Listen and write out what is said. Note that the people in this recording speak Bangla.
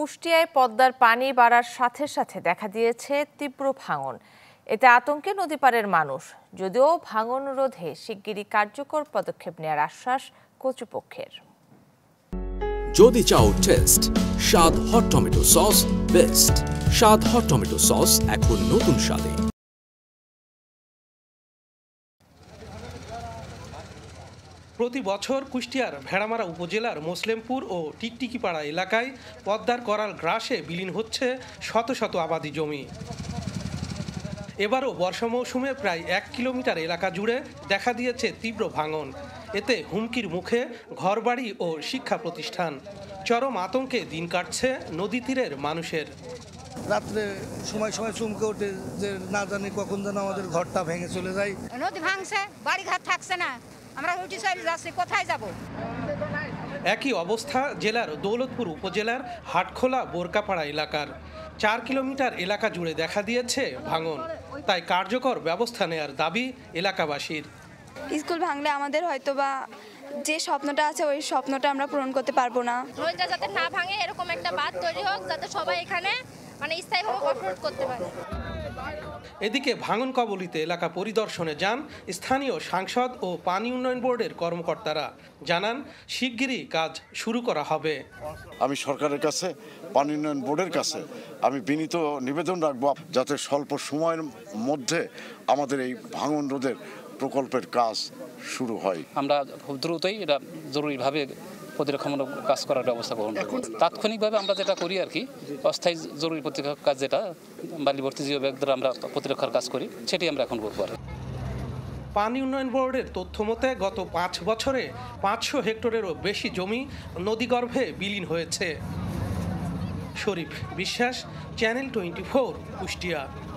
কুষ্টিয়ায় পদ্মার পানি বাড়ার সাথে সাথে দেখা দিয়েছে তীব্র ভাঙন এতে আতঙ্কে নদীপাড়ের মানুষ যদিও ভাঙন রোধে শিগগিরই কার্যকর পদক্ষেপ নেওয়ার আশ্বাস কর্তৃপক্ষের যদি চাও টেস্ট স্বাদ হট টমেটো সস বেস্ট স্বাদ হট টমেটো সস এখন নতুন স্বাদে প্রতি বছর কুষ্টিয়ার ভেড়ামারা উপজেলার মুসলিমপুর ও টিকটিকিপাড়া এলাকায় পদ্মার করাল গ্রাসে বিলীন হচ্ছে শত শত আবাদি জমি এবারও বর্ষা মৌসুমে প্রায় এক কিলোমিটার এলাকা জুড়ে দেখা দিয়েছে তীব্র ভাঙন এতে হুমকির মুখে ঘরবাড়ি ও শিক্ষা প্রতিষ্ঠান চরম আতঙ্কে দিন কাটছে নদী তীরের মানুষের রাত্রে সময় সময় চুমকে ওঠে যে না জানি কখন যেন আমাদের ঘরটা ভেঙে চলে যায় নদী ভাঙছে বাড়িঘর থাকছে না আমরা রুটি সাইড যাচ্ছি কোথায় যাব একই অবস্থা জেলার দৌলতপুর উপজেলার হাটখোলা বোরকাপাড়া এলাকার চার কিলোমিটার এলাকা জুড়ে দেখা দিয়েছে ভাঙন তাই কার্যকর ব্যবস্থা নেয়ার দাবি এলাকাবাসীর স্কুল ভাঙলে আমাদের হয়তো বা যে স্বপ্নটা আছে ওই স্বপ্নটা আমরা পূরণ করতে পারবো না রোহিঙ্গা যাতে না ভাঙে এরকম একটা বাদ তৈরি হোক যাতে সবাই এখানে মানে স্থায়ীভাবে অফরোড করতে পারে এদিকে ভাঙন কবলিতে এলাকা পরিদর্শনে যান স্থানীয় সাংসদ ও পানি উন্নয়ন বোর্ডের কর্মকর্তারা জানান শিগগিরই কাজ শুরু করা হবে আমি সরকারের কাছে পানি উন্নয়ন বোর্ডের কাছে আমি বিনীত নিবেদন রাখবো যাতে স্বল্প সময়ের মধ্যে আমাদের এই ভাঙন রোধের প্রকল্পের কাজ শুরু হয় আমরা খুব দ্রুতই এটা জরুরিভাবে প্রতিরক্ষামূলক কাজ করার ব্যবস্থা গ্রহণ করব তাৎক্ষণিকভাবে আমরা যেটা করি আর কি অস্থায়ী জরুরি প্রতিরক্ষা কাজ যেটা বালিবর্তী জিও ব্যাগ দ্বারা আমরা প্রতিরক্ষার কাজ করি সেটি আমরা এখন করবো আর পানি উন্নয়ন বোর্ডের তথ্য মতে গত পাঁচ বছরে পাঁচশো হেক্টরেরও বেশি জমি নদীগর্ভে বিলীন হয়েছে শরীফ বিশ্বাস চ্যানেল টোয়েন্টি ফোর কুষ্টিয়া